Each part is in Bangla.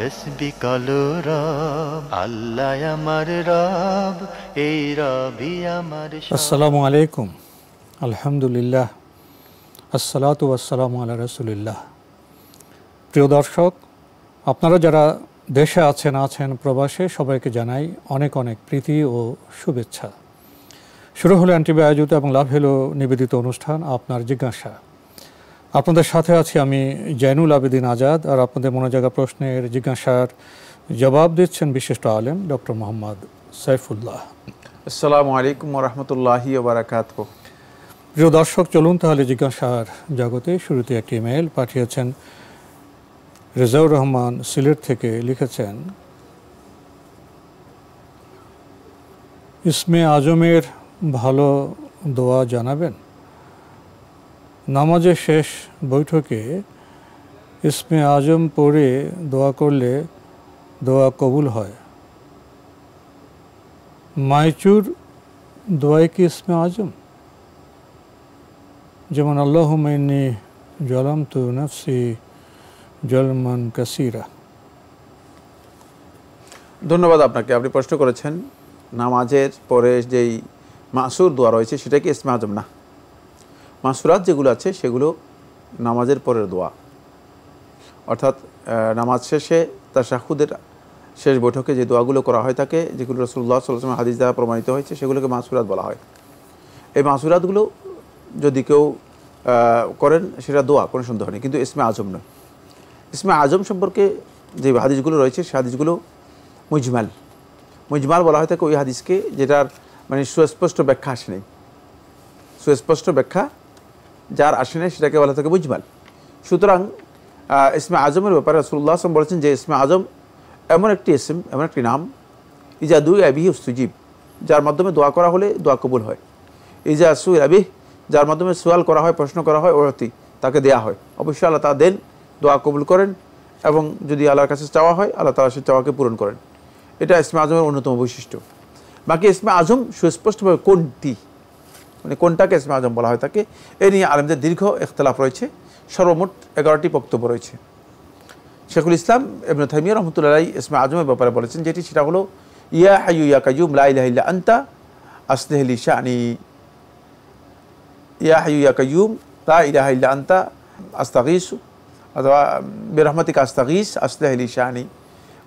তসবি কালো রব আল্লাহ আমার রব এই রবি আমার আসসালামু আলাইকুম আলহামদুলিল্লাহ আসসালাত আসসালামু আলা রসুলিল্লাহ প্রিয় দর্শক আপনারা যারা দেশে আছেন আছেন প্রবাসে সবাইকে জানাই অনেক অনেক প্রীতি ও শুভেচ্ছা শুরু হলো অ্যান্টিবায়োজিত আয়োজিত এবং লাভ হলো নিবেদিত অনুষ্ঠান আপনার জিজ্ঞাসা আপনাদের সাথে আছি আমি জয়নুল আবেদিন আজাদ আর আপনাদের মনে জায়গা প্রশ্নের জিজ্ঞাসার জবাব দিচ্ছেন বিশিষ্ট আলেম ডক্টর মোহাম্মদ সাইফুল্লাহ আসসালামু আলাইকুম রহমতুল্লাহি বারাকাত প্রিয় দর্শক চলুন তাহলে জিজ্ঞাসার জগতে শুরুতে একটি মেল পাঠিয়েছেন রেজাউর রহমান সিলেট থেকে লিখেছেন ইসমে আজমের ভালো দোয়া জানাবেন নামাজের শেষ বৈঠকে ইসমে আজম পড়ে দোয়া করলে দোয়া কবুল হয় মাইচুর দোয়াই কি ইসমে আজম যেমন আল্লাহ মাইনি জলাম তু নফসি জলমান কাসিরা ধন্যবাদ আপনাকে আপনি প্রশ্ন করেছেন নামাজের পরে যেই মাসুর দোয়া রয়েছে সেটা কি ইসমে আজম না মাসুরাত যেগুলো আছে সেগুলো নামাজের পরের দোয়া অর্থাৎ নামাজ শেষে তার শাহুদের শেষ বৈঠকে যে দোয়াগুলো করা হয় তাকে যেগুলো রসুল্লাহ সাল্লাহ হাদিস দ্বারা প্রমাণিত হয়েছে সেগুলোকে মাসুরাত বলা হয় এই মাসুরাতগুলো যদি কেউ করেন সেটা দোয়া কোনো সন্দেহ নেই কিন্তু ইসমে আজম নয় ইসমে আজম সম্পর্কে যে হাদিসগুলো রয়েছে সে হাদিসগুলো মুজমাল মুজমাল বলা হয় থাকে ওই হাদিসকে যেটার মানে সুস্পষ্ট ব্যাখ্যা আসে নেই সুস্পষ্ট ব্যাখ্যা যার আসে নাই সেটাকে বলা থাকে মুজমাল সুতরাং ইসমে আজমের ব্যাপারে রসুল্লাহ আসলাম বলেছেন যে ইসমে আজম এমন একটি ইসম এমন একটি নাম ইজা দুই আবিহি সুজিব যার মাধ্যমে দোয়া করা হলে দোয়া কবুল হয় ইজা সুই আবিহ যার মাধ্যমে সোয়াল করা হয় প্রশ্ন করা হয় ওরতি তাকে দেয়া হয় অবশ্যই আল্লাহ তা দেন দোয়া কবুল করেন এবং যদি আল্লাহর কাছে চাওয়া হয় আল্লাহ তালা সে চাওয়াকে পূরণ করেন এটা ইসমে আজমের অন্যতম বৈশিষ্ট্য বাকি ইসমে আজম সুস্পষ্টভাবে কোনটি মানে কোনটাকে ইসমে আজম বলা হয় তাকে এ নিয়ে আলেমদের দীর্ঘ এখতলাফ রয়েছে সর্বমোট এগারোটি বক্তব্য রয়েছে শেখুল ইসলাম এবন থামিয়া রহমতুল্লাহ ইসমা আজমের ব্যাপারে বলেছেন যেটি সেটা হলো ইয়া হাইয়ু ইয়া কাইয়ুম লাইলাহিল্লা আন্তা আসলেহলি শাহানি ইয়া হাইয়ু ইয়া কাইয়ুম লা ইলাহিল্লা আন্তা আস্তাগিস অথবা বেরহমাতিক আস্তাগিস আসলেহলি শাহানি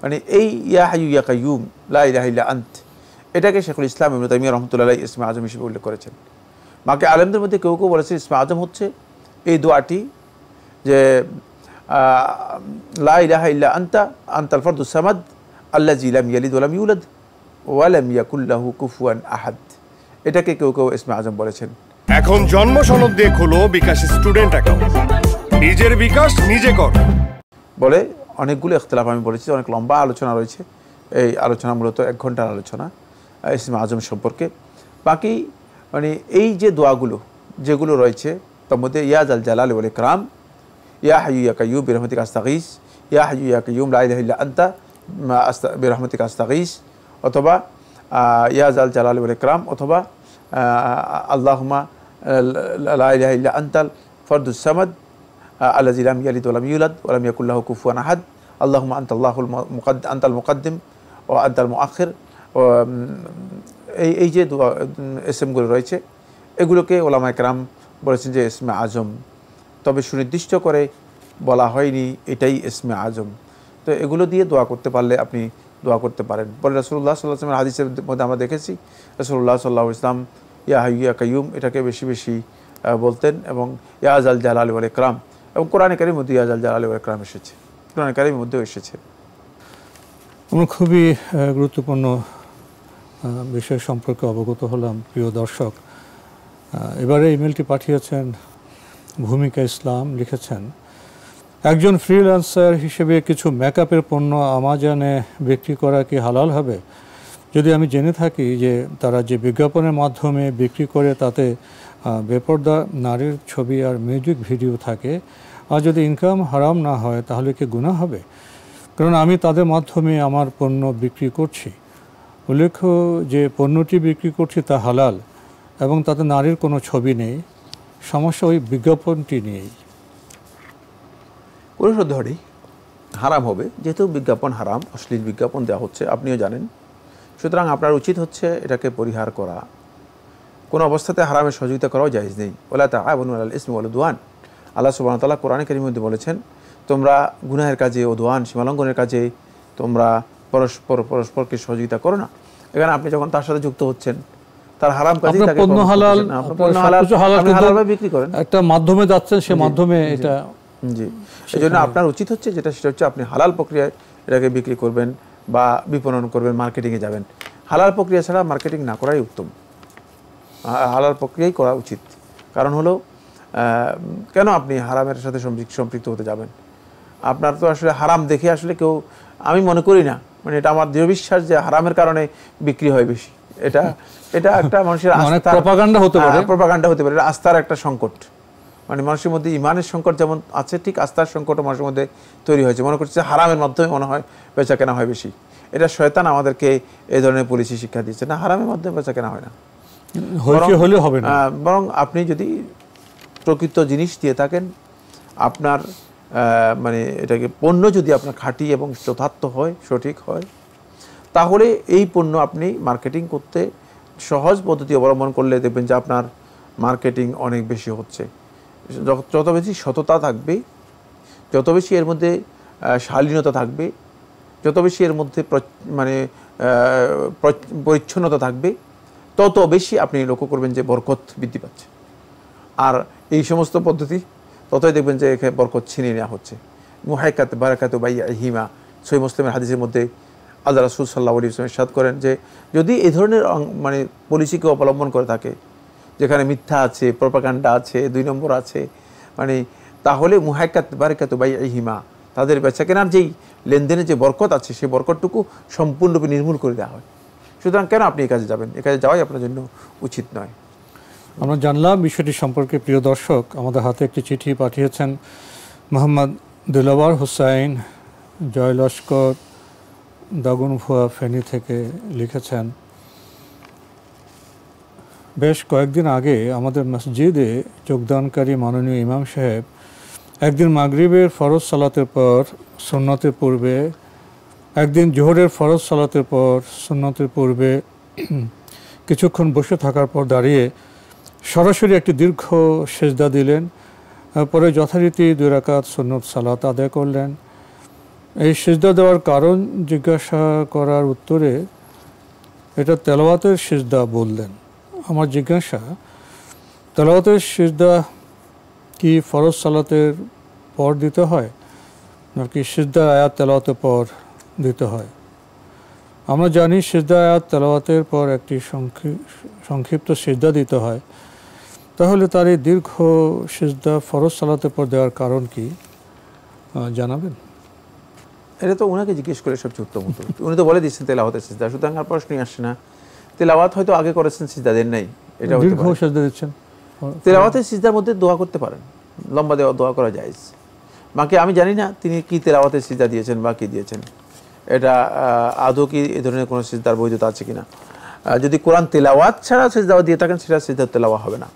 মানে এই ইয়া হাইয়ু ইয়া কাইয়ুম লা আন্ত এটাকে শেখুল ইসলাম এবং তামিয়া রহমতুল্লাহ ইসমা আজম হিসেবে উল্লেখ করেছেন বাকি আলেমদের মধ্যে কেউ কেউ বলেছে ইসমে আজম হচ্ছে এই দোয়াটি যে লা ইল্লা আন্তা আন্তাল ফরদুসামাদ আল্লা জিলাম ইয়ালিদ ওলাম ইউলাদ ওয়ালাম ইয়াকুল্লাহু কুফুয়ান আহাদ এটাকে কেউ কেউ ইসমে আজম বলেছেন এখন জন্ম সনদ দিয়ে খোলো বিকাশ স্টুডেন্ট অ্যাকাউন্ট নিজের বিকাশ নিজে কর বলে অনেকগুলো ইখতলাফ আমি বলেছি অনেক লম্বা আলোচনা রয়েছে এই আলোচনা মূলত এক ঘন্টার আলোচনা ইসমা আজম সম্পর্কে বাকি মানে এই যে দোয়াগুলো যেগুলো রয়েছে তার মধ্যে ইয়াজ আল জালাল ওয়াল ইকরাম ইয়া হাইউ ইয়া কাইয়ুম বিরহমতিক আস্তাগিস ইয়া হাইয়ু ইয়া কাইয়ুম লাইলা আন্তা বিরহমতিক আস্তাগিস অথবা ইয়াজ আল জালাল ওয়াল ইকরাম অথবা আল্লাহমা লাইলা আন্তাল ফরদুসামাদ আল্লাহ জিলাম ইয়ালিদ ওলাম ইউলাদ ওলাম ইয়াকুল্লাহ কুফুয়ান আহাদ আল্লাহমা আন্তাল্লাহুল মুকাদ আন্তাল মুকাদ্দিম ও আন্তাল মুআখির এই এই যে এসএমগুলো রয়েছে এগুলোকে ওলামা একরাম বলেছেন যে এসমে আজম তবে সুনির্দিষ্ট করে বলা হয়নি এটাই এসমে আজম তো এগুলো দিয়ে দোয়া করতে পারলে আপনি দোয়া করতে পারেন বলে রসুল্লাহ সাল্লাহামের হাদিসের মধ্যে আমরা দেখেছি রসুল্লাহ সাল্লাহ ইসলাম ইয়া হাইয়া কাইম এটাকে বেশি বেশি বলতেন এবং ইয়াজ আল জাল আলী একরাম এবং কোরআন কারিমের মধ্যে ইয়াজ আল জাল আলী একরাম এসেছে কোরআন কারিমের মধ্যেও এসেছে আমরা খুবই গুরুত্বপূর্ণ বিষয় সম্পর্কে অবগত হলাম প্রিয় দর্শক এবারে ইমেলটি পাঠিয়েছেন ভূমিকা ইসলাম লিখেছেন একজন ফ্রিল্যান্সার হিসেবে কিছু মেকআপের পণ্য আমাজনে বিক্রি করা কি হালাল হবে যদি আমি জেনে থাকি যে তারা যে বিজ্ঞাপনের মাধ্যমে বিক্রি করে তাতে বেপর্দা নারীর ছবি আর মিউজিক ভিডিও থাকে আর যদি ইনকাম হারাম না হয় তাহলে কি গুণা হবে কারণ আমি তাদের মাধ্যমে আমার পণ্য বিক্রি করছি উল্লেখ্য যে পণ্যটি বিক্রি করছি তা হালাল এবং তাতে নারীর কোনো ছবি নেই সমস্যা ওই বিজ্ঞাপনটি নিয়েই পরিশোধ ধরেই হারাম হবে যেহেতু বিজ্ঞাপন হারাম অশ্লীল বিজ্ঞাপন দেওয়া হচ্ছে আপনিও জানেন সুতরাং আপনার উচিত হচ্ছে এটাকে পরিহার করা কোনো অবস্থাতে হারামের সহযোগিতা করাও জায়জ নেই ওলা তা আবনু আল ইসমি ওয়ালুদওয়ান আল্লাহ সুবাহতাল্লাহ কোরআন করিমের মধ্যে বলেছেন তোমরা গুনাহের কাজে দোয়ান সীমালঙ্গনের কাজে তোমরা পরস্পর পরস্পরকে সহযোগিতা করো না এখানে আপনি যখন তার সাথে যুক্ত হচ্ছেন তার হারাম তাকে পণ্য হালাল পণ্য হালাল বিক্রি করেন একটা মাধ্যমে যাচ্ছেন মাধ্যমে এটা জি এই জন্য আপনার উচিত হচ্ছে যেটা সেটা হচ্ছে আপনি হালাল প্রক্রিয়ায় এটাকে বিক্রি করবেন বা বিপণন করবেন মার্কেটিংয়ে যাবেন হালাল প্রক্রিয়া ছাড়া মার্কেটিং না করাই উত্তম হালাল প্রক্রিয়াই করা উচিত কারণ হলো কেন আপনি হারামের সাথে সম্পৃক্ত হতে যাবেন আপনার তো আসলে হারাম দেখে আসলে কেউ আমি মনে করি না মানে এটা আমার দৃঢ় বিশ্বাস যে হারামের কারণে বিক্রি হয় বেশি এটা এটা একটা মানুষের মানে আস্থা প্রপাগান্ডা হতে পারে প্রপাগান্ডা হ্যাঁ, হতে পারে আস্থার একটা সংকট মানে মানুষের মধ্যে ইমানের সংকট যেমন আছে ঠিক আস্থার সংকটও মানুষের মধ্যে তৈরি হয়েছে মনে করছে হারামের মাধ্যমে মনে হয় বেচা কেনা হয় বেশি এটা শয়তান আমাদেরকে এই ধরনের পলিসি শিক্ষা দিয়েছে না হারামের মাধ্যমে বেচা কেনা হয় না হলে হবে না হ্যাঁ, বরং আপনি যদি প্রকৃত জিনিস দিয়ে থাকেন আপনার মানে এটাকে পণ্য যদি আপনার খাঁটি এবং যথার্থ হয় সঠিক হয় তাহলে এই পণ্য আপনি মার্কেটিং করতে সহজ পদ্ধতি অবলম্বন করলে দেখবেন যে আপনার মার্কেটিং অনেক বেশি হচ্ছে যত বেশি সততা থাকবে যত বেশি এর মধ্যে শালীনতা থাকবে যত বেশি এর মধ্যে মানে পরিচ্ছন্নতা থাকবে তত বেশি আপনি লক্ষ্য করবেন যে বরকত বৃদ্ধি পাচ্ছে আর এই সমস্ত পদ্ধতি ততই দেখবেন যে এখানে বরকত ছিনিয়ে নেওয়া হচ্ছে মুহাইকাত বারাকাত বাই হিমা সই মুসলিমের হাদিসের মধ্যে আল্লাহ রাসুল সাল্লাহ আলী ইসলামের সাদ করেন যে যদি এই ধরনের মানে পলিসিকে অবলম্বন করে থাকে যেখানে মিথ্যা আছে প্রপাকাণ্ডা আছে দুই নম্বর আছে মানে তাহলে মুহাইকাত বারাকাত বাই হিমা তাদের বেচা কেনার যেই লেনদেনের যে বরকত আছে সেই বরকতটুকু সম্পূর্ণরূপে নির্মূল করে দেওয়া হয় সুতরাং কেন আপনি এই কাজে যাবেন এ কাজে যাওয়াই আপনার জন্য উচিত নয় আমরা জানলাম বিষয়টি সম্পর্কে প্রিয় দর্শক আমাদের হাতে একটি চিঠি পাঠিয়েছেন মোহাম্মদ দিলওয়ার হুসাইন জয় লস্কর দাগুনভুয়া ফেনী থেকে লিখেছেন বেশ কয়েকদিন আগে আমাদের মসজিদে যোগদানকারী মাননীয় ইমাম সাহেব একদিন মাগরিবের ফরজ সালাতের পর সুন্নতের পূর্বে একদিন জোহরের ফরজ সালাতের পর সুন্নতের পূর্বে কিছুক্ষণ বসে থাকার পর দাঁড়িয়ে সরাসরি একটি দীর্ঘ সেজদা দিলেন পরে যথারীতি দুই রাকাত সন্ন্যত সালাত আদায় করলেন এই সেজদা দেওয়ার কারণ জিজ্ঞাসা করার উত্তরে এটা তেলাওয়াতের সেজদা বললেন আমার জিজ্ঞাসা তেলাওয়াতের সেজদা কি ফরজ সালাতের পর দিতে হয় নাকি সিজদা আয়াত তেলাওয়াতের পর দিতে হয় আমরা জানি সিজদা আয়াত তেলাওয়াতের পর একটি সংক্ষিপ্ত সিদ্ধা দিতে হয় তাহলে তার এই দীর্ঘ সেজদা ফরজ সালাতের পর দেওয়ার কারণ কি জানাবেন এটা তো ওনাকে জিজ্ঞেস করে সবচেয়ে উত্তম হতো উনি তো বলে দিচ্ছেন তেলাওয়াতের সিজদা সুতরাং আর প্রশ্নই আসছে না তেলাওয়াত হয়তো আগে করেছেন সিজদা দেন নাই এটা দীর্ঘ সেজদা দিচ্ছেন তেলাওয়াতের সিজদার মধ্যে দোয়া করতে পারেন লম্বা দেওয়া দোয়া করা যায় বাকি আমি জানি না তিনি কি তেলাওয়াতের সিজদা দিয়েছেন বা কি দিয়েছেন এটা আদৌ কি এ ধরনের কোনো সিজদার বৈধতা আছে কিনা যদি কোরআন তেলাওয়াত ছাড়া সিজদাও দিয়ে থাকেন সেটা সিজদা তেলাওয়া হবে না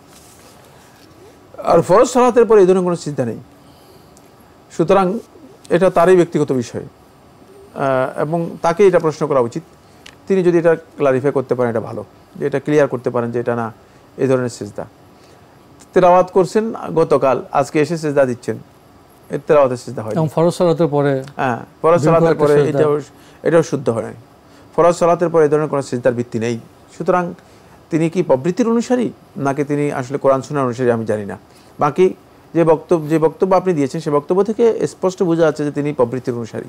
আর ফরজ সালাতের পরে এই ধরনের কোনো চিন্তা নেই সুতরাং এটা তারই ব্যক্তিগত বিষয় এবং তাকে এটা প্রশ্ন করা উচিত তিনি যদি এটা ক্লারিফাই করতে পারেন এটা ভালো যে এটা ক্লিয়ার করতে পারেন যে এটা না এই ধরনের সেজদা তেরাওয়াত করছেন গতকাল আজকে এসে সেজদা দিচ্ছেন এর তেরাওয়াতের সেজদা হয় ফরজ সালাতের পরে হ্যাঁ ফরজ সালাতের পরে এটাও এটাও শুদ্ধ হয় ফরজ সালাতের পরে এই ধরনের কোনো সেজদার ভিত্তি নেই সুতরাং তিনি কি প্রবৃত্তির অনুসারী নাকি তিনি আসলে কোরআন শোনার অনুসারী আমি জানি না বাকি যে বক্তব্য যে বক্তব্য আপনি দিয়েছেন সে বক্তব্য থেকে স্পষ্ট বোঝা যাচ্ছে যে তিনি প্রবৃত্তির অনুসারী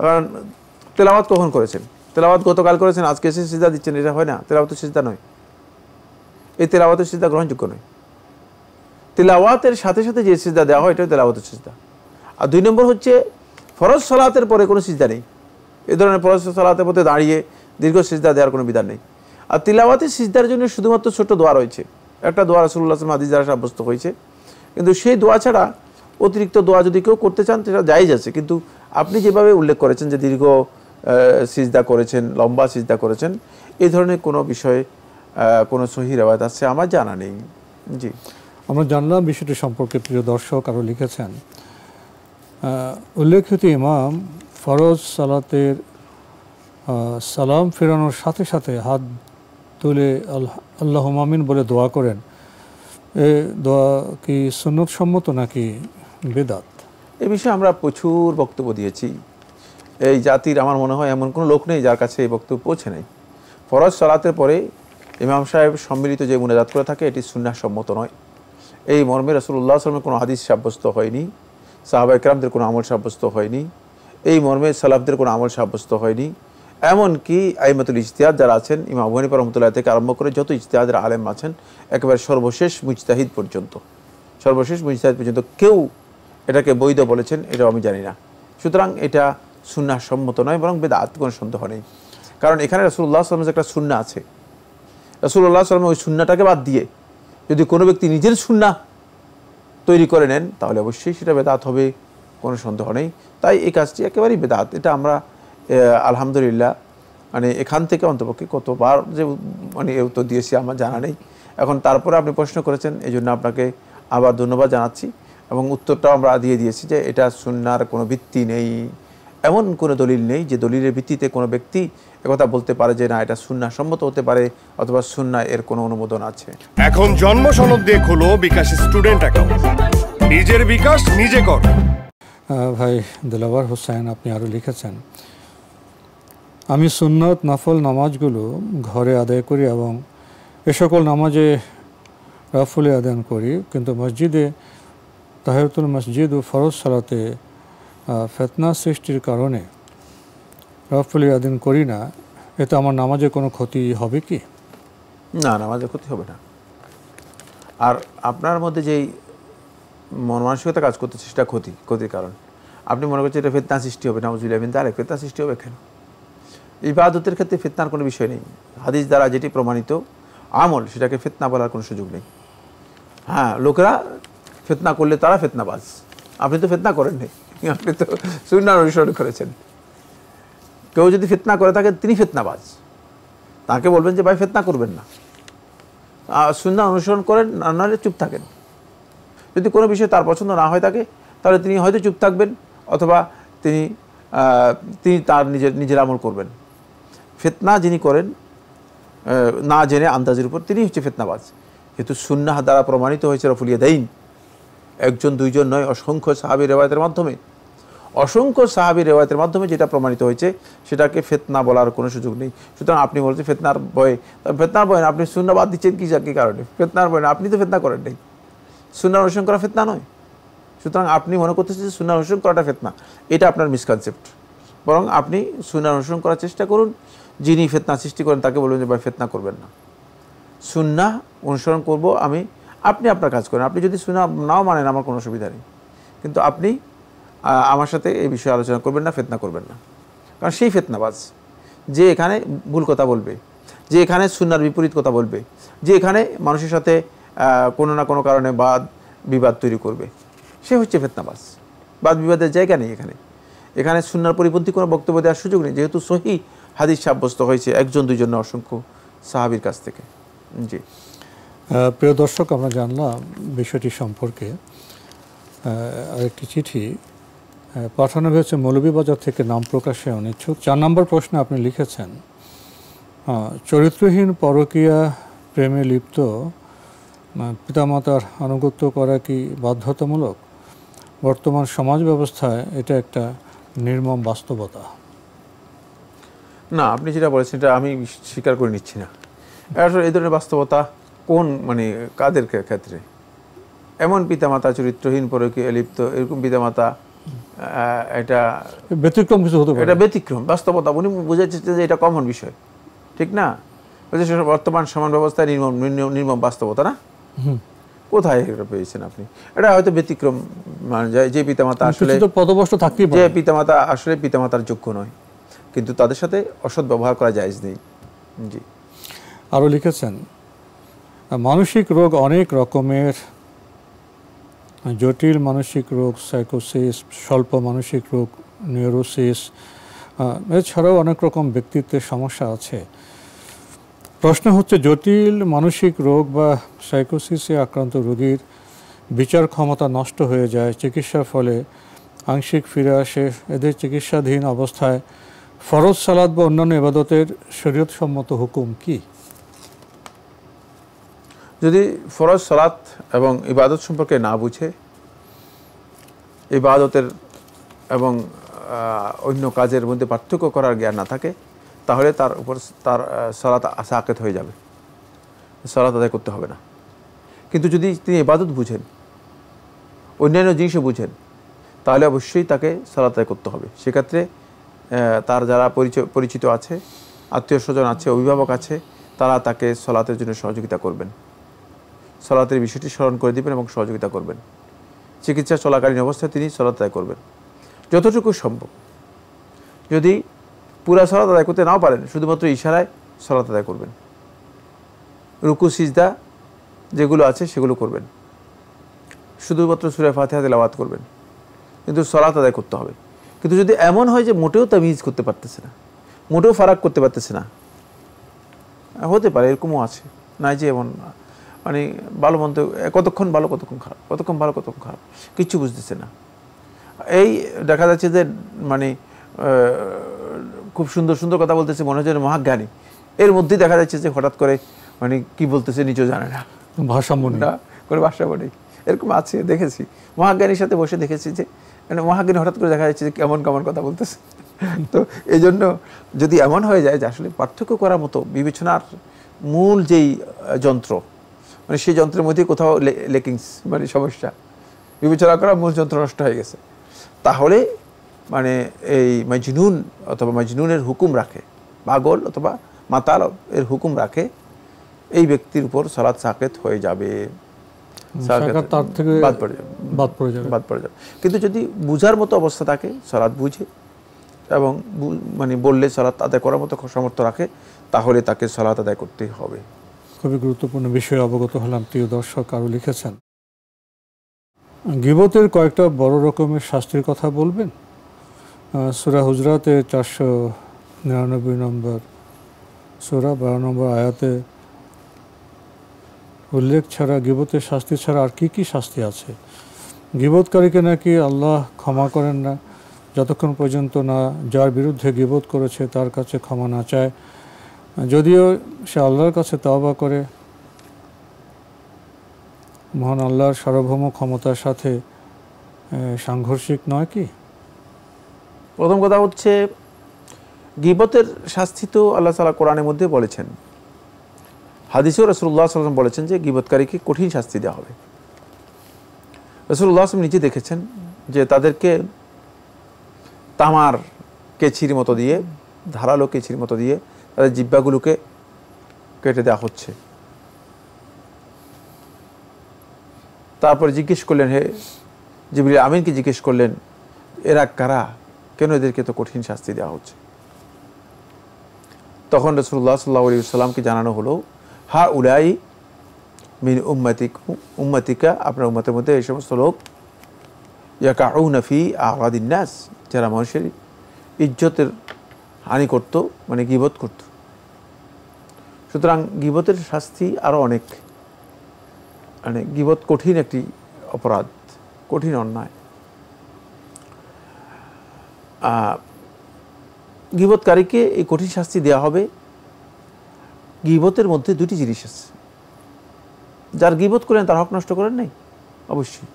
কারণ তেলাওয়াত কখন করেছেন তেলাওয়াত গতকাল করেছেন আজকে এসে সিজা দিচ্ছেন এটা হয় না তেলাওয়াতের সিজা নয় এই তেলাওয়াতের সিজা গ্রহণযোগ্য নয় তেলাওয়াতের সাথে সাথে যে সিজা দেওয়া হয় এটা তেলাওয়াতের সিজা আর দুই নম্বর হচ্ছে ফরজ সালাতের পরে কোনো সিজা নেই এ ধরনের ফরজ সালাতের পথে দাঁড়িয়ে দীর্ঘ সিজা দেওয়ার কোনো বিধান নেই আর তিলাওয়াতে সিজদার জন্য শুধুমাত্র ছোট দোয়া রয়েছে একটা দোয়া রসুল্লাহ আসলাম হাদিস দ্বারা সাব্যস্ত হয়েছে কিন্তু সেই দোয়া ছাড়া অতিরিক্ত দোয়া যদি কেউ করতে চান সেটা যাই আছে কিন্তু আপনি যেভাবে উল্লেখ করেছেন যে দীর্ঘ সিজদা করেছেন লম্বা সিজদা করেছেন এই ধরনের কোনো বিষয়ে কোনো সহি রেওয়ায়ত আছে আমার জানা নেই জি আমরা জানলাম বিষয়টি সম্পর্কে প্রিয় দর্শক আরও লিখেছেন উল্লেখিত ইমাম ফরোজ সালাতের সালাম ফেরানোর সাথে সাথে হাত তুলে আল্লাহ মামিন বলে দোয়া করেন এ দোয়া কি সুন্নত সম্মত নাকি বেদাত এ বিষয়ে আমরা প্রচুর বক্তব্য দিয়েছি এই জাতির আমার মনে হয় এমন কোনো লোক নেই যার কাছে এই বক্তব্য পৌঁছে নেই ফরজ সালাতের পরে ইমাম সাহেব সম্মিলিত যে মুনাজাত করে থাকে এটি সুন্না সম্মত নয় এই মর্মে রসুল্লাহ আসলামের কোনো হাদিস সাব্যস্ত হয়নি সাহাবা ইকরামদের কোনো আমল সাব্যস্ত হয়নি এই মর্মে সালাফদের কোনো আমল সাব্যস্ত হয়নি এমনকি আইমাতুল ইজতিহাদ যারা আছেন ইমা আবু হানিফা থেকে আরম্ভ করে যত ইজতিহাদের আলেম আছেন একেবারে সর্বশেষ মুজতাহিদ পর্যন্ত সর্বশেষ মুজতাহিদ পর্যন্ত কেউ এটাকে বৈধ বলেছেন এটাও আমি জানি না সুতরাং এটা সুন্না সম্মত নয় বরং বেদ কোনো সন্দেহ নেই কারণ এখানে রসুল্লাহ সাল্লামের একটা সুন্না আছে রসুল্লাহ সাল্লাম ওই সুন্নাটাকে বাদ দিয়ে যদি কোনো ব্যক্তি নিজের সুন্না তৈরি করে নেন তাহলে অবশ্যই সেটা বেদাত হবে কোনো সন্দেহ নেই তাই এই কাজটি একেবারেই বেদাত এটা আমরা আলহামদুলিল্লাহ মানে এখান থেকে অন্তপক্ষে কতবার যে মানে উত্তর দিয়েছি আমার জানা নেই এখন তারপরে আপনি প্রশ্ন করেছেন এই জন্য আপনাকে আবার ধন্যবাদ জানাচ্ছি এবং উত্তরটাও আমরা দিয়ে দিয়েছি যে এটা সুন্নার কোনো ভিত্তি নেই এমন কোনো দলিল নেই যে দলিলের ভিত্তিতে কোনো ব্যক্তি একথা বলতে পারে যে না এটা শুননা সম্মত হতে পারে অথবা শুননা এর কোনো অনুমোদন আছে এখন জন্ম সনদ দিয়ে খোলো বিকাশ স্টুডেন্ট অ্যাকাউন্ট নিজের বিকাশ নিজে কর ভাই দিলাওয়ার হোসেন আপনি আরও লিখেছেন আমি সুন্নত নফল নামাজগুলো ঘরে আদায় করি এবং এ সকল নামাজে রাফুলে আদান করি কিন্তু মসজিদে তাহেরতুল মসজিদ ও ফরজ সালাতে ফেতনা সৃষ্টির কারণে রাফুলে আদান করি না এতে আমার নামাজে কোনো ক্ষতি হবে কি না নামাজের ক্ষতি হবে না আর আপনার মধ্যে যেই মানসিকতা কাজ করতেছে সেটা ক্ষতি ক্ষতির কারণ আপনি মনে করছেন এটা ফেতনা সৃষ্টি হবে না বুঝলি আমিন ফেতনা সৃষ্টি হবে কেন ইবাদতের ক্ষেত্রে ফিতনার কোনো বিষয় নেই হাদিস দ্বারা যেটি প্রমাণিত আমল সেটাকে ফিতনা বলার কোনো সুযোগ নেই হ্যাঁ লোকেরা ফিতনা করলে তারা ফিতনাবাজ আপনি তো ফিতনা করেননি আপনি তো সুন্নার অনুসরণ করেছেন কেউ যদি ফিতনা করে থাকে তিনি ফিতনাবাজ তাকে বলবেন যে ভাই ফিতনা করবেন না সুন্না অনুসরণ করেন না নাহলে চুপ থাকেন যদি কোনো বিষয়ে তার পছন্দ না হয় থাকে তাহলে তিনি হয়তো চুপ থাকবেন অথবা তিনি তিনি তার নিজের নিজের আমল করবেন ফেতনা যিনি করেন না জেনে আন্দাজের উপর তিনি হচ্ছে ফেতনাবাজ কিন্তু সুন্নাহ দ্বারা প্রমাণিত হয়েছে রফুলিয়া দাইন একজন দুইজন নয় অসংখ্য সাহাবি রেওয়ায়তের মাধ্যমে অসংখ্য সাহাবি রেওয়ায়তের মাধ্যমে যেটা প্রমাণিত হয়েছে সেটাকে ফেতনা বলার কোনো সুযোগ নেই সুতরাং আপনি বলছেন ফেতনার বয়ে ফেতনার বয়ে না আপনি সুন্নাবাদ দিচ্ছেন কি কী কারণে ফেতনার বয়ে না আপনি তো ফেতনা করেন নেই সুন্নার অনুসরণ করা ফেতনা নয় সুতরাং আপনি মনে করতেছেন যে সুন্নার অনুসরণ করাটা ফেতনা এটা আপনার মিসকনসেপ্ট বরং আপনি সুন্নার অনুসরণ করার চেষ্টা করুন যিনি ফেতনা সৃষ্টি করেন তাকে বলবেন যে ভাই ফেতনা করবেন না সুন্না অনুসরণ করব আমি আপনি আপনার কাজ করেন আপনি যদি সুন্না নাও মানেন আমার কোনো অসুবিধা নেই কিন্তু আপনি আমার সাথে এই বিষয়ে আলোচনা করবেন না ফেতনা করবেন না কারণ সেই ফেতনাবাজ যে এখানে ভুল কথা বলবে যে এখানে সুনার বিপরীত কথা বলবে যে এখানে মানুষের সাথে কোনো না কোনো কারণে বাদ বিবাদ তৈরি করবে সে হচ্ছে ফেতনাবাজ বাদ বিবাদের জায়গা নেই এখানে এখানে সুনার পরিপন্থী কোনো বক্তব্য দেওয়ার সুযোগ নেই যেহেতু সহি হাদিস সাব্যস্ত হয়েছে একজন দুজন অসংখ্য সাহাবির কাছ থেকে জি প্রিয় দর্শক আমরা জানলাম বিষয়টি সম্পর্কে আরেকটি চিঠি পাঠানো হয়েছে মৌলভীবাজার থেকে নাম প্রকাশে অনিচ্ছুক চার নম্বর প্রশ্নে আপনি লিখেছেন চরিত্রহীন পরকীয়া প্রেমে লিপ্ত পিতামাতার আনুগত্য করা কি বাধ্যতামূলক বর্তমান সমাজ ব্যবস্থায় এটা একটা নির্মম বাস্তবতা না আপনি যেটা বলেছেন এটা আমি স্বীকার করে নিচ্ছি না আসলে এই ধরনের বাস্তবতা কোন মানে কাদের ক্ষেত্রে এমন পিতামাতা চরিত্রহীন পরকীয় লিপ্ত এরকম পিতামাতা এটা ব্যতিক্রম কিছু হতে এটা ব্যতিক্রম বাস্তবতা উনি বুঝে যে এটা কমন বিষয় ঠিক না বর্তমান সমান ব্যবস্থা নির্মম নির্মম বাস্তবতা না কোথায় এটা পেয়েছেন আপনি এটা হয়তো ব্যতিক্রম মানে যে পিতামাতা মানে আসলে পদবস্ত থাকতে যে পিতামাতা আসলে পিতামাতার যোগ্য নয় কিন্তু তাদের সাথে অসৎ ব্যবহার করা যায় নেই জি আরও লিখেছেন মানসিক রোগ অনেক রকমের জটিল মানসিক রোগ সাইকোসিস স্বল্প মানসিক রোগ নিউরোসিস এছাড়াও অনেক রকম ব্যক্তিত্বের সমস্যা আছে প্রশ্ন হচ্ছে জটিল মানসিক রোগ বা সাইকোসিসে আক্রান্ত রোগীর বিচার ক্ষমতা নষ্ট হয়ে যায় চিকিৎসার ফলে আংশিক ফিরে আসে এদের চিকিৎসাধীন অবস্থায় ফরজ সালাদ বা অন্যান্য এবাদতের শরীয়তসম্মত হুকুম কি যদি ফরজ সালাত এবং ইবাদত সম্পর্কে না বুঝে ইবাদতের এবং অন্য কাজের মধ্যে পার্থক্য করার জ্ঞান না থাকে তাহলে তার উপর তার সালাত সাকেত হয়ে যাবে সালাত আদায় করতে হবে না কিন্তু যদি তিনি ইবাদত বুঝেন অন্যান্য জিনিসও বুঝেন তাহলে অবশ্যই তাকে সালাত আদায় করতে হবে সেক্ষেত্রে তার যারা পরিচিত আছে আত্মীয় স্বজন আছে অভিভাবক আছে তারা তাকে সলাতের জন্য সহযোগিতা করবেন সলাতের বিষয়টি স্মরণ করে দেবেন এবং সহযোগিতা করবেন চিকিৎসা চলাকালীন অবস্থায় তিনি সলাত আদায় করবেন যতটুকু সম্ভব যদি পুরা সলাত আদায় করতে নাও পারেন শুধুমাত্র ইশারায় সলাত আদায় করবেন রুকু সিজদা যেগুলো আছে সেগুলো করবেন শুধুমাত্র সুরে ফাতেহা তেলাওয়াত করবেন কিন্তু সলাত আদায় করতে হবে কিন্তু যদি এমন হয় যে মোটেও তামিজ করতে পারতেছে না মোটেও ফারাক করতে পারতেছে না হতে পারে এরকমও আছে নাই যে এমন মানে ভালো মন্দ কতক্ষণ ভালো কতক্ষণ খারাপ কতক্ষণ ভালো কতক্ষণ খারাপ কিচ্ছু বুঝতেছে না এই দেখা যাচ্ছে যে মানে খুব সুন্দর সুন্দর কথা বলতেছে মনে হচ্ছে মহাজ্ঞানী এর মধ্যেই দেখা যাচ্ছে যে হঠাৎ করে মানে কি বলতেছে নিজেও জানে না ভাষা মন্ডা করে ভাষা বলে এরকম আছে দেখেছি মহাজ্ঞানীর সাথে বসে দেখেছি যে মানে মহাগিনী হঠাৎ করে দেখা যাচ্ছে যে কেমন কেমন কথা বলতেছে তো এই জন্য যদি এমন হয়ে যায় যে আসলে পার্থক্য করার মতো বিবেচনার মূল যেই যন্ত্র মানে সেই যন্ত্রের মধ্যে কোথাও লেকিংস মানে সমস্যা বিবেচনা করা মূল যন্ত্র নষ্ট হয়ে গেছে তাহলে মানে এই মাজনুন অথবা মাজনুনের হুকুম রাখে পাগল অথবা মাতাল এর হুকুম রাখে এই ব্যক্তির উপর সলাৎ সাকেত হয়ে যাবে কিন্তু যদি বুঝার মতো অবস্থা থাকে সরাত বুঝে এবং মানে বললে সরাত আদায় করার মতো সামর্থ্য রাখে তাহলে তাকে সরাত আদায় করতে হবে খুবই গুরুত্বপূর্ণ বিষয়ে অবগত হলাম প্রিয় দর্শক আরো লিখেছেন গিবতের কয়েকটা বড় রকমের শাস্তির কথা বলবেন সুরা হুজরাতে চারশো নিরানব্বই নম্বর সুরা বারো নম্বর আয়াতে উল্লেখ ছাড়া গিবতের শাস্তি ছাড়া আর কি কি শাস্তি আছে গিবতকারীকে নাকি আল্লাহ ক্ষমা করেন না যতক্ষণ পর্যন্ত না যার বিরুদ্ধে গিবোধ করেছে তার কাছে ক্ষমা না চায় যদিও সে আল্লাহর কাছে তাওবা করে মহান আল্লাহর সার্বভৌম ক্ষমতার সাথে সাংঘর্ষিক নয় কি প্রথম কথা হচ্ছে গিবতের শাস্তি তো আল্লাহ তালা কোরআনের মধ্যে বলেছেন হাদিসেও রসুল্লাহ আসলাম বলেছেন যে গিবৎকারীকে কঠিন শাস্তি দেওয়া হবে রসুল্লাহ আসলাম নিজে দেখেছেন যে তাদেরকে তামার কেচির মতো দিয়ে ধারালো কেচির মতো দিয়ে তাদের জিব্বাগুলোকে কেটে দেওয়া হচ্ছে তারপর জিজ্ঞেস করলেন হে জিবরিল আমিনকে জিজ্ঞেস করলেন এরা কারা কেন এদেরকে তো কঠিন শাস্তি দেওয়া হচ্ছে তখন রসুল্লাহ সাল্লাহ সাল্লামকে জানানো হলো হা উলাই মিন উম্মিক উম্মাতিকা আপনার উম্মাতের মধ্যে এই সমস্ত লোক কাউ নাফি আহলাদিন্যাস যারা মানুষের ইজ্জতের হানি করত মানে গিবত করত সুতরাং গিবতের শাস্তি আরও অনেক মানে গিবত কঠিন একটি অপরাধ কঠিন অন্যায় গিবতকারীকে এই কঠিন শাস্তি দেওয়া হবে গিবতের মধ্যে দুটি জিনিস আছে যার গিবত করেন তার হক নষ্ট করেন নাই অবশ্যই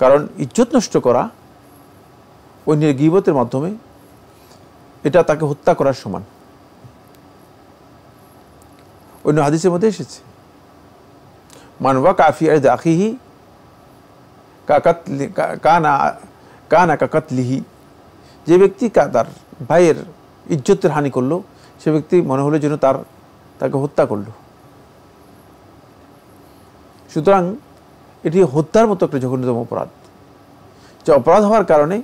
কারণ ইজ্জত নষ্ট করা অন্যের গিবতের মাধ্যমে এটা তাকে হত্যা করার সমান অন্য হাদিসের মধ্যে এসেছে মানবা কাফি আর দাখিহি কাকাতলি কানা কাকাত লিহি যে ব্যক্তি তার ভাইয়ের ইজ্জতের হানি করলো সে ব্যক্তি মনে হলে যেন তার তাকে হত্যা করল সুতরাং এটি হত্যার মতো একটা জঘন্যতম অপরাধ যে অপরাধ হওয়ার কারণে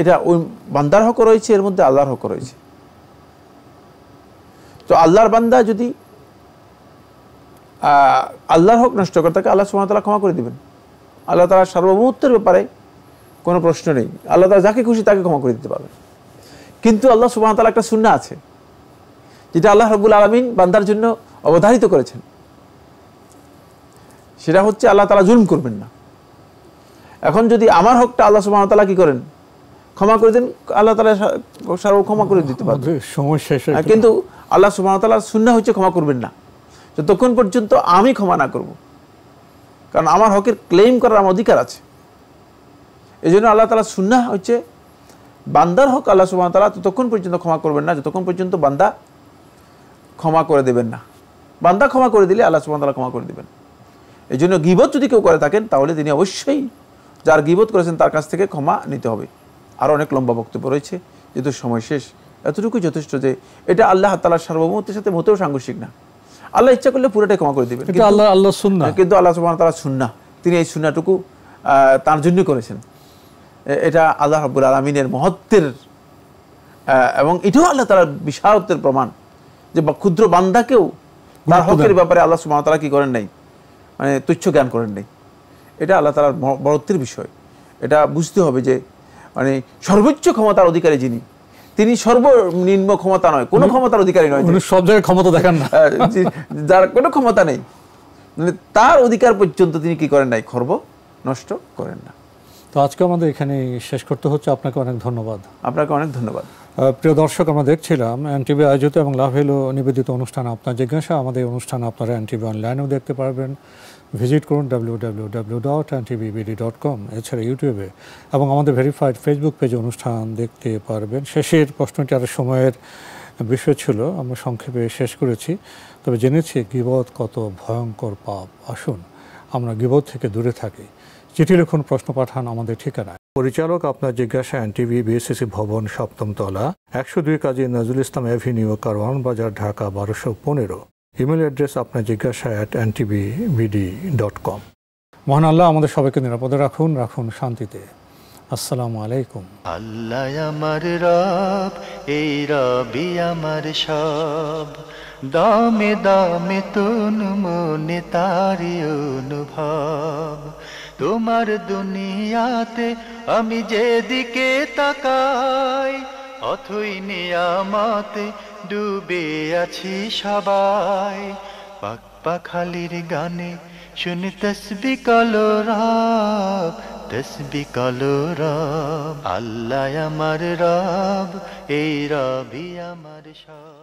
এটা ওই বান্দার হক রয়েছে এর মধ্যে আল্লাহর হক রয়েছে তো আল্লাহর বান্দা যদি আল্লাহর হক নষ্ট করে তাকে আল্লাহ সুমাতালা ক্ষমা করে দেবেন আল্লাহ তালা সার্বভৌমত্বের ব্যাপারে কোনো প্রশ্ন নেই আল্লাহ তালা যাকে খুশি তাকে ক্ষমা করে দিতে পারবেন কিন্তু আল্লাহ সুবাহ তালা একটা শূন্য আছে যেটা আল্লাহ রবুল আলমিন বান্দার জন্য অবধারিত করেছেন সেটা হচ্ছে আল্লাহ তালা জুলম করবেন না এখন যদি আমার হকটা আল্লাহ সুবাহ তালা কি করেন ক্ষমা করে দেন আল্লাহ তালা সারও ক্ষমা করে দিতে পারবে সমস্যা কিন্তু আল্লাহ সুবাহ তালা শূন্য হচ্ছে ক্ষমা করবেন না যতক্ষণ পর্যন্ত আমি ক্ষমা না করব কারণ আমার হকের ক্লেম করার আমার অধিকার আছে এই জন্য আল্লাহ তালা শূন্য হচ্ছে বান্দার হোক আল্লাহ সুবাহ তালা ততক্ষণ পর্যন্ত ক্ষমা করবেন না যতক্ষণ পর্যন্ত বান্দা ক্ষমা করে দেবেন না বান্দা ক্ষমা করে দিলে আল্লাহ সুবাহ তালা ক্ষমা করে দেবেন এই জন্য গিবত যদি কেউ করে থাকেন তাহলে তিনি অবশ্যই যার গিবত করেছেন তার কাছ থেকে ক্ষমা নিতে হবে আর অনেক লম্বা বক্তব্য রয়েছে যেহেতু সময় শেষ এতটুকুই যথেষ্ট যে এটা আল্লাহ তালার সার্বভৌমত্বের সাথে মোটেও সাংঘর্ষিক না আল্লাহ ইচ্ছা করলে পুরোটাই ক্ষমা করে দেবেন আল্লাহ আল্লাহ সুন্না কিন্তু আল্লাহ সুবাহ তালা সুন্না তিনি এই সুন্নাটুকু তার জন্য করেছেন এটা আল্লাহ রাবুল আলমিনের মহত্বের এবং এটাও আল্লাহ তালার বিশালত্বের প্রমাণ যে ক্ষুদ্র বান্দাকেও তার হকের ব্যাপারে আল্লাহ তালা কী করেন নাই মানে তুচ্ছ জ্ঞান করেন নাই এটা আল্লাহ তালার বরত্বের বিষয় এটা বুঝতে হবে যে মানে সর্বোচ্চ ক্ষমতার অধিকারী যিনি তিনি সর্বনিম্ন ক্ষমতা নয় কোনো ক্ষমতার অধিকারী নয় সব জায়গায় ক্ষমতা দেখান যার কোনো ক্ষমতা নেই মানে তার অধিকার পর্যন্ত তিনি কি করেন নাই খর্ব নষ্ট করেন না তো আজকে আমাদের এখানে শেষ করতে হচ্ছে আপনাকে অনেক ধন্যবাদ আপনাকে অনেক ধন্যবাদ প্রিয় দর্শক আমরা দেখছিলাম এনটিভি আয়োজিত এবং লাভ লাভেলো নিবেদিত অনুষ্ঠান আপনার জিজ্ঞাসা আমাদের অনুষ্ঠান আপনারা এনটিভি অনলাইনেও দেখতে পারবেন ভিজিট করুন ডাব্লিউ ডট ডট কম এছাড়া ইউটিউবে এবং আমাদের ভেরিফাইড ফেসবুক পেজে অনুষ্ঠান দেখতে পারবেন শেষের প্রশ্নটি আরও সময়ের বিষয় ছিল আমরা সংক্ষেপে শেষ করেছি তবে জেনেছি গিবত কত ভয়ঙ্কর পাপ আসুন আমরা গিবত থেকে দূরে থাকি চিঠি লিখুন প্রশ্ন পাঠান আমাদের ঠিকানায় পরিচালক আপনার জিজ্ঞাসা এনটিভি বিএসসিসি ভবন সপ্তম তলা একশো দুই কাজে নজরুল ইসলাম এভিনিউ কারওয়ান বাজার ঢাকা বারোশো পনেরো ইমেল অ্যাড্রেস আপনার জিজ্ঞাসা at NTV BD dot com মহান আল্লাহ আমাদের সবাইকে নিরাপদে রাখুন রাখুন শান্তিতে আসসালামু আলাইকুম আল্লাহ আমার রব এই রবি আমার সব দামে দামে তুন মনে তারি অনুভব তোমার দুনিয়াতে আমি যেদিকে তাকাই অথই নিয়ামতে ডুবে আছি সবাই পাক পাখালির গানে শুনি তসবি কালো রাব তসবি কালো আল্লাহ আমার রব এই রবি আমার সব